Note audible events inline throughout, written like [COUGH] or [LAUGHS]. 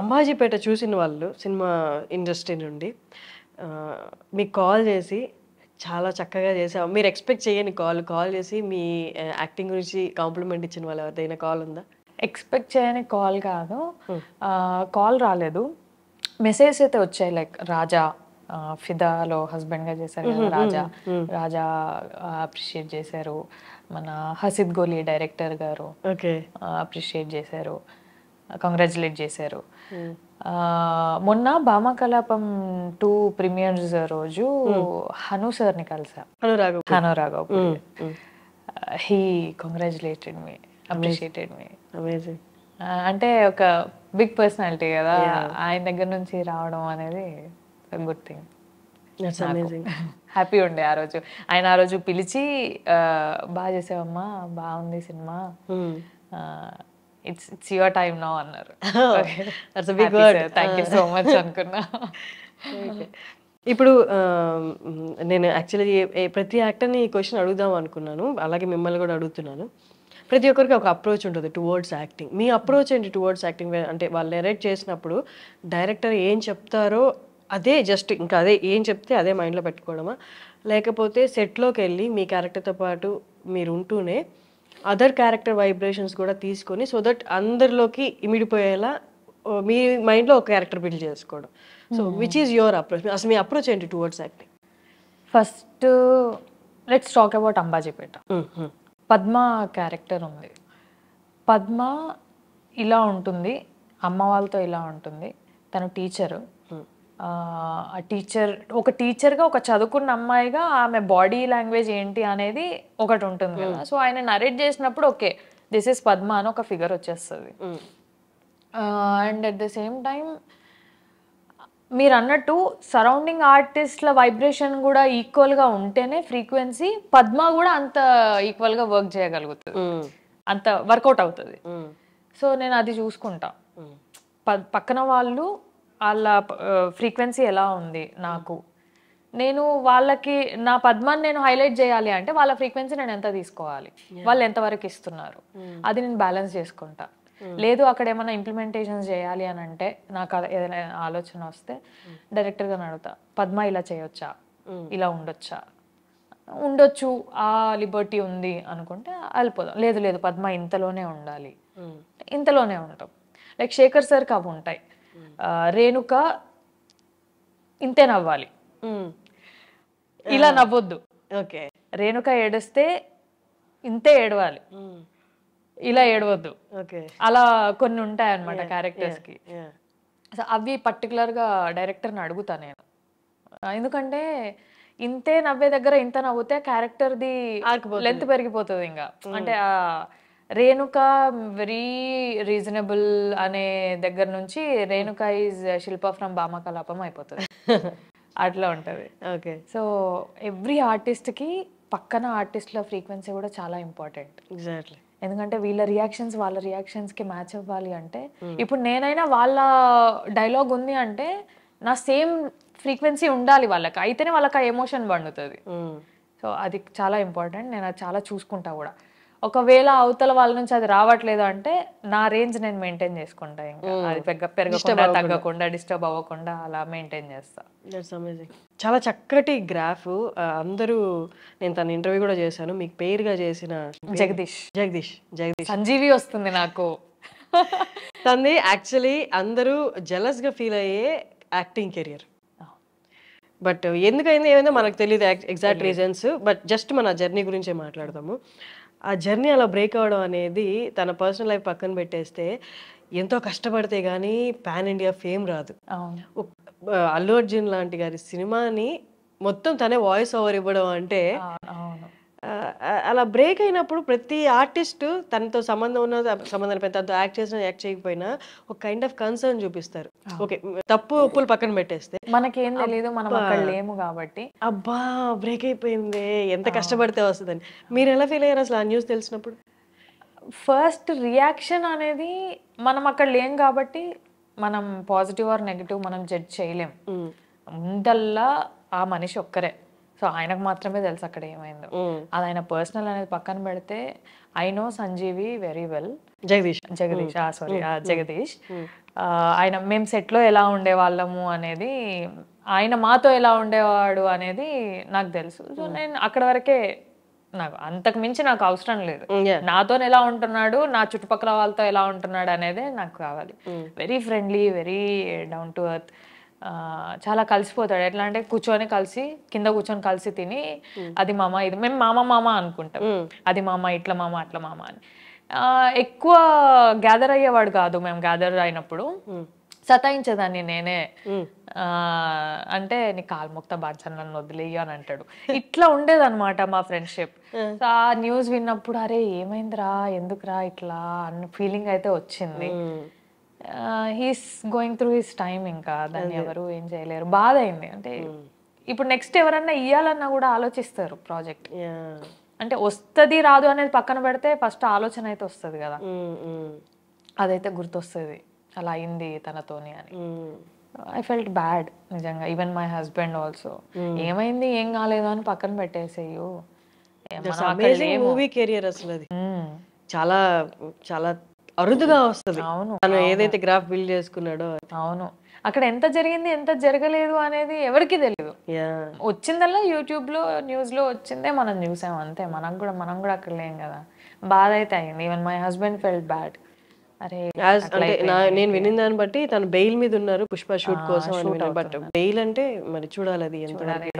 అంబాజీపేట చూసిన వాళ్ళు cinema industry నుండి మీకు కాల్ చేసి చాలా చక్కగా చేసా మీరు ఎక్స్పెక్ట్ చేయని కాల్ కాల్ చేసి మీ యాక్టింగ్ గురించి కాంప్లిమెంట్ ఇచ్చిన వాళ్ళు ఎవరిదైనా కాల్ ఉందా ఎక్స్పెక్ట్ చేయని కాల్ కాదు కాల్ రాలేదు మెసేజ్ అయితే వచ్చాయి లైక్ రాజా ఫిదాలో హస్బెండ్గా చేశారు రాజా రాజా అప్రిషియేట్ చేశారు మన హసిద్ గోలీ డైరెక్టర్ గారు అప్రిషియేట్ చేశారు కంగ్రాచులేట్ చేశారు hmm. మొన్న భామ కలాపం టూ ప్రీమియర్స్ రోజు hmm. హను ని కలిసా Hanu Raghav hmm, he congratulated me appreciated me అంటే ఒక బిగ్ పర్సనాలిటీ కదా ఆయన దగ్గర నుంచి రావడం అనేది గుడ్ థింగ్ హ్యాపీ ఉండే ఆ రోజు ఆయన ఆ రోజు పిలిచి బాగా చేసావమ్మా బాగుంది సినిమా ఇట్స్ ఇట్స్ యువర్ టైమ్ నా అన్నారు థ్యాంక్ యూ సో మచ్ అనుకున్నా [LAUGHS] ఇప్పుడు నేను యాక్చువల్లీ ప్రతి యాక్టర్ని ఈ క్వశ్చన్ అడుగుదాం అనుకున్నాను అలాగే మిమ్మల్ని కూడా అడుగుతున్నాను ప్రతి ఒక్కరికి ఒక అప్రోచ్ ఉంటుంది టువర్డ్స్ యాక్టింగ్ మీ అప్రోచ్ ఏంటి టువర్డ్స్ యాక్టింగ్ అంటే వాళ్ళు నెరేట్ చేసినప్పుడు డైరెక్టర్ ఏం చెప్తారో అదే జస్ట్ ఇంకా అదే ఏం చెప్తే అదే మైండ్లో పెట్టుకోవడమా లేకపోతే సెట్లోకి వెళ్ళి మీ క్యారెక్టర్తో పాటు మీరు ఉంటూనే అదర్ క్యారెక్టర్ వైబ్రేషన్స్ కూడా తీసుకొని సో దట్ అందరిలోకి ఇమిడిపోయేలా మీ మైండ్లో ఒక క్యారెక్టర్ బిల్డ్ చేసుకోవడం so which is your approach అసలు మీ అప్రోచ్ ఏంటి towards acting first let's talk about Ambajipeta Padma character ఉంది పద్మ ఇలా ఉంటుంది అమ్మ వాళ్ళతో ఇలా ఉంటుంది తను టీచరు ఆ టీచర్ ఒక టీచర్గా ఒక చదువుకున్న అమ్మాయిగా ఆమె బాడీ లాంగ్వేజ్ ఏంటి అనేది ఒకటి ఉంటుంది కదా సో hmm. ఆయన నరేట్ చేసినప్పుడు ఓకే దిస్ ఇస్ పద్మ అని ఒక ఫిగర్ వచ్చేస్తుంది and at the same time మీరు అన్నట్టు సరౌండింగ్ ఆర్టిస్ట్ల వైబ్రేషన్ కూడా ఈక్వల్గా ఉంటేనే ఫ్రీక్వెన్సీ పద్మ కూడా అంత ఈక్వల్గా వర్క్ చేయగలుగుతుంది hmm. అంత వర్కౌట్ అవుతుంది సో నేను అది చూసుకుంటా hmm. పక్కన వాళ్ళు వాళ్ళ ఫ్రీక్వెన్సీ ఎలా ఉంది నాకు నేను వాళ్ళకి నా పద్మాన్ని నేను హైలైట్ చేయాలి అంటే వాళ్ళ ఫ్రీక్వెన్సీ నేను ఎంత తీసుకోవాలి వాళ్ళు ఎంతవరకు ఇస్తున్నారు hmm. అది నేను బ్యాలెన్స్ చేసుకుంటా hmm. లేదు అక్కడ ఏమైనా ఇంప్లిమెంటేషన్ చేయాలి అని అంటే నాకు ఏదైనా ఆలోచన వస్తే డైరెక్టర్గా hmm. అడుగుతా పద్మ ఇలా చేయొచ్చా ఇలా ఉండొచ్చా ఉండొచ్చు ఆ లిబర్టీ ఉంది అనుకుంటే వెళ్ళిపోదాం లేదు లేదు పద్మ ఇంతలోనే ఉండాలి ఇంతలోనే ఉంటాం లైక్ శేఖర్ సార్కి అవి ఉంటాయి రేణుక ఇంతే నవ్వాలి ఇలా నవ్వొద్దు ఓకే రేణుక ఏడిస్తే ఇంతే ఏడవాలి ఇలా ఏడవద్దు అలా కొన్ని ఉంటాయి అనమాట క్యారెక్టర్స్ కి అవి పర్టికులర్ గా డైరెక్టర్ని అడుగుతా నేను ఎందుకంటే ఇంతే నవ్వే దగ్గర ఇంత నవ్వుతే క్యారెక్టర్ది లెంత్ పెరిగిపోతుంది ఇంకా అంటే రేణుక వెరీ రీజనబుల్ అనే దగ్గర నుంచి రేణుక ఈజ్ శిల్ప ఫ్రమ్ బామ కలాపం అయిపోతుంది [LAUGHS] అట్లా ఉంటుంది ఓకే సో ఎవ్రీ ఆర్టిస్ట్కి పక్కన ఆర్టిస్ట్ల ఫ్రీక్వెన్సీ కూడా చాలా ఇంపార్టెంట్ ఎగ్జాక్ట్లీ ఎందుకంటే వీళ్ళ రియాక్షన్స్ వాళ్ళ రియాక్షన్స్కి మ్యాచ్ అవ్వాలి అంటే hmm. ఇప్పుడు నేనైనా వాళ్ళ డైలాగ్ ఉంది అంటే నా సేమ్ ఫ్రీక్వెన్సీ ఉండాలి వాళ్ళకి అయితేనే వాళ్ళకి ఆ ఎమోషన్ పండుతుంది సో అది చాలా ఇంపార్టెంట్ నేను అది చాలా చూసుకుంటా కూడా ఒకవేళ అవతల వాళ్ళ నుంచి అది రావట్లేదు అంటే నా రేంజ్ నేను మెయింటైన్ చేసుకుంటా ఇంకా అది పెరగకుండా తగ్గకుండా డిస్టర్బ్ అవ్వకుండా అలా మెయింటైన్ చేస్తా చాలా చక్కటి గ్రాఫ్ అందరూ నేను తన ఇంటర్వ్యూ కూడా చేశాను మీకు పేరుగా చేసిన జగదీష్ జగదీష్ జగదీష్ సంజీవి వస్తుంది నాకు [LAUGHS] తంది యాక్చువల్లీ అందరూ గా ఫీల్ అయ్యే యాక్టింగ్ కెరియర్ బట్ ఎందుకైంది ఏమైందో మనకు తెలియదు ఎగ్జాక్ట్ రీజన్స్ బట్ జస్ట్ మన జర్నీ గురించే మాట్లాడదాము ఆ జర్నీ అలా బ్రేక్ అవ్వడం అనేది తన పర్సనల్ లైఫ్ పక్కన పెట్టేస్తే ఎంతో కష్టపడితే కానీ పాన్ ఇండియా ఫేమ్ రాదు అల్లు అర్జున్ లాంటి గారి సినిమాని మొత్తం తనే వాయిస్ ఓవర్ ఇవ్వడం అంటే అలా బ్రేక్ అయినప్పుడు ప్రతి ఆర్టిస్ట్ తనతో సంబంధం ఉన్న సంబంధం తనతో యాక్ట్ చేసిన యాక్ట్ చేయకపోయినా ఒక కైండ్ ఆఫ్ కన్సర్న్ చూపిస్తారు ఓకే తప్పు ఒప్పులు పక్కన పెట్టేస్తే మనకేం తెలియదు మనం అక్కడ లేము కాబట్టి అబ్బా బ్రేక్ అయిపోయింది ఎంత కష్టపడితే వస్తుందని మీరు ఎలా ఫీల్ అయ్యారు అసలు ఆ న్యూస్ తెలిసినప్పుడు ఫస్ట్ రియాక్షన్ అనేది మనం అక్కడ లేం కాబట్టి మనం పాజిటివ్ ఆర్ నెగిటివ్ మనం జడ్జ్ చేయలేం ఉందల్లా ఆ మనిషి ఒక్కరే సో ఆయనకు మాత్రమే తెలుసు అక్కడ ఏమైందో అది ఆయన పర్సనల్ అనేది పక్కన పెడితే I know Sanjeevi very well Jagadeesh Jagadeesh sorry Jagadeesh ఆయన మేము సెట్లో ఎలా ఉండేవాళ్ళము అనేది ఆయన మాతో ఎలా ఉండేవాడు అనేది నాకు తెలుసు సో నేను అక్కడ వరకే నాకు అంతకు మించి నాకు అవసరం లేదు నాతో ఎలా ఉంటున్నాడు నా చుట్టుపక్కల వాళ్ళతో ఎలా ఉంటున్నాడు అనేది నాకు కావాలి very friendly very down to earth చాలా కలిసిపోతాడు ఎట్లా అంటే కూర్చొని కలిసి కింద కూర్చొని కలిసి తిని అది మామ ఇది మేము మామ మామ అనుకుంటాం అది మామ ఇట్లా మామ అట్లా మామ అని ఎక్కువ గ్యాదర్ అయ్యేవాడు కాదు మేము గ్యాదర్ అయినప్పుడు సతాయించేదాన్ని నేనే అంటే నీ కాల్ముక్త బాధ్యత నన్ను వదిలేయి అని అంటాడు ఇట్లా ఉండేదన్నమాట మా ఫ్రెండ్షిప్ సో ఆ న్యూస్ విన్నప్పుడు అరే ఏమైందిరా ఎందుకురా ఇట్లా అన్న ఫీలింగ్ అయితే వచ్చింది he's going through his time ఇంకా దాన్ని ఎవరు ఏం చేయలేరు బాధ అయింది అంటే hmm. ఇప్పుడు నెక్స్ట్ ఎవరన్నా ఇయ్యాలన్నా కూడా ఆలోచిస్తారు ప్రాజెక్ట్ అంటే వస్తుంది రాదు అనేది పక్కన పెడితే ఫస్ట్ ఆలోచన అయితే వస్తుంది కదా hmm, hmm. అదైతే గుర్తొస్తుంది అలా అయింది తనతోని అని ఐ ఫెల్ట్ బ్యాడ్ నిజంగా ఈవెన్ మై హస్బెండ్ ఆల్సో ఏమైంది ఏం కాలేదు అని పక్కన పెట్టేసేయో మూవీ కెరియర్ అసలు అది చాలా చాలా అరుదుగా వస్తుంది అవును తను ఏదైతే గ్రాఫ్ బిల్డ్ చేసుకున్నాడో అవును అక్కడ ఎంత జరిగింది ఎంత జరగలేదు అనేది ఎవరికి తెలియదు వచ్చిందల్లా యూట్యూబ్ లో న్యూస్ లో వచ్చిందే మనం చూసాం అంతే మనకు కూడా మనం కూడా అక్కడ లేం కదా బాధ అయితే అయింది even my husband fell bad నేను విని దాన్ని బట్టి తను బెయిల్ మీద ఉన్నారు పుష్ప షూట్ కోసం బట్ బెయిల్ అంటే మరి చూడాలి అది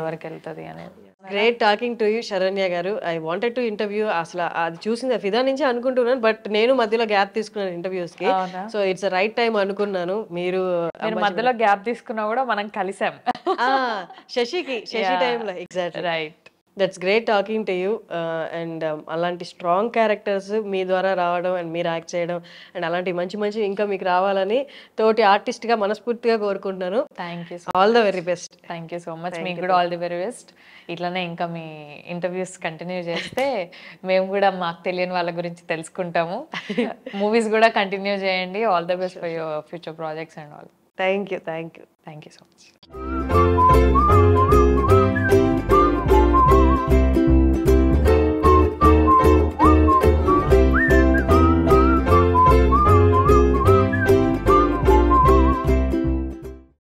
వరకు వెళ్తుంది అనేది great talking to you Saranya garu I wanted to interview అసలు అది చూసింది ఫిదా నుంచి అనుకుంటున్నాను బట్ నేను మధ్యలో గ్యాప్ తీసుకున్నాను ఇంటర్వ్యూస్ కి సో ఇట్స్ రైట్ టైం అనుకున్నాను మీరు మధ్యలో గ్యాప్ తీసుకున్నా కూడా మనం కలిసాం శశికి శశి టైంలో exact right that's great talking to you and అలాంటి స్ట్రాంగ్ క్యారెక్టర్స్ మీ ద్వారా రావడం అండ్ మీరు యాక్ట్ చేయడం అండ్ అలాంటి మంచి మంచి ఇంకా మీకు రావాలని తోటి ఆర్టిస్ట్గా మనస్ఫూర్తిగా కోరుకుంటున్నాను thank you all the very best thank you so much మీకు కూడా ఆల్ ది వెరీ బెస్ట్ ఇట్లానే ఇంకా మీ ఇంటర్వ్యూస్ కంటిన్యూ చేస్తే మేము కూడా మాకు తెలియని వాళ్ళ గురించి తెలుసుకుంటాము మూవీస్ [LAUGHS] కూడా కంటిన్యూ చేయండి all the best for your future projects and all thank you thank you thank you so much